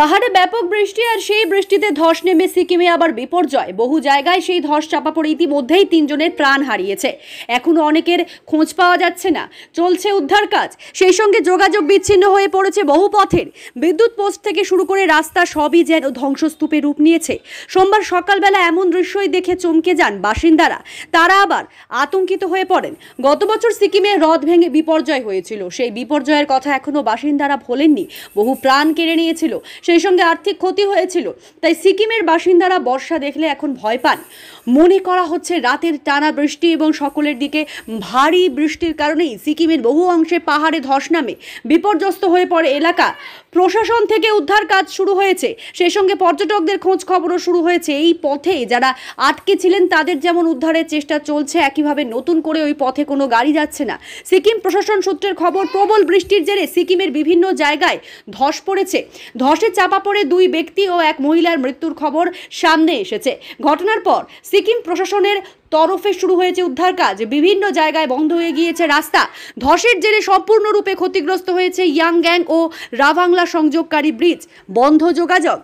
পাহাড়ে ব্যাপক বৃষ্টি আর সেই বৃষ্টিতে ধস নেমে সিকিমে আবার বিপর্যয় বহু জায়গায় সেই ধস চাপা পড়ে ইতিমধ্যেই তিনজনের প্রাণ হারিয়েছে এখনও অনেকের খোঁজ পাওয়া যাচ্ছে না চলছে উদ্ধার কাজ সেই সঙ্গে যোগাযোগ বিচ্ছিন্ন হয়ে পড়েছে বহু পথের বিদ্যুৎ পোস্ট থেকে শুরু করে রাস্তা সবই যেন ধ্বংসস্তূপে রূপ নিয়েছে সোমবার সকালবেলা এমন দৃশ্যই দেখে চমকে যান বাসিন্দারা তারা আবার আতঙ্কিত হয়ে পড়েন গত বছর সিকিমে হ্রদ ভেঙে বিপর্যয় হয়েছিল সেই বিপর্যয়ের কথা এখনও বাসিন্দারা ভোলেননি বহু প্রাণ কেড়ে নিয়েছিল সেই সঙ্গে আর্থিক ক্ষতি হয়েছিল তাই সিকিমের বাসিন্দারা বর্ষা দেখলে এখন ভয় পান মনে করা হচ্ছে রাতের টানা বৃষ্টি এবং সকলের দিকে ভারী বৃষ্টির কারণেই সিকিমের বহু অংশে পাহাড়ে ধস নামে বিপর্যস্ত হয়ে পড়ে এলাকা প্রশাসন থেকে উদ্ধার কাজ শুরু হয়েছে সেই সঙ্গে পর্যটকদের খোঁজ খবরও শুরু হয়েছে এই পথে যারা আটকে ছিলেন তাদের যেমন উদ্ধারের চেষ্টা চলছে একইভাবে নতুন করে ওই পথে কোনো গাড়ি যাচ্ছে না সিকিম প্রশাসন সূত্রের খবর প্রবল বৃষ্টির জেরে সিকিমের বিভিন্ন জায়গায় ধস পড়েছে ধসের চাপা পড়ে দুই ব্যক্তি ও এক মহিলার মৃত্যুর খবর সামনে এসেছে ঘটনার পর সিকিম প্রশাসনের তরফে শুরু হয়েছে উদ্ধার কাজ বিভিন্ন জায়গায় বন্ধ হয়ে গিয়েছে রাস্তা ধসের জেরে সম্পূর্ণরূপে ক্ষতিগ্রস্ত হয়েছে ইয়াংগ্যাং ও রাভাংলা সংযোগকারী ব্রিজ বন্ধ যোগাযোগ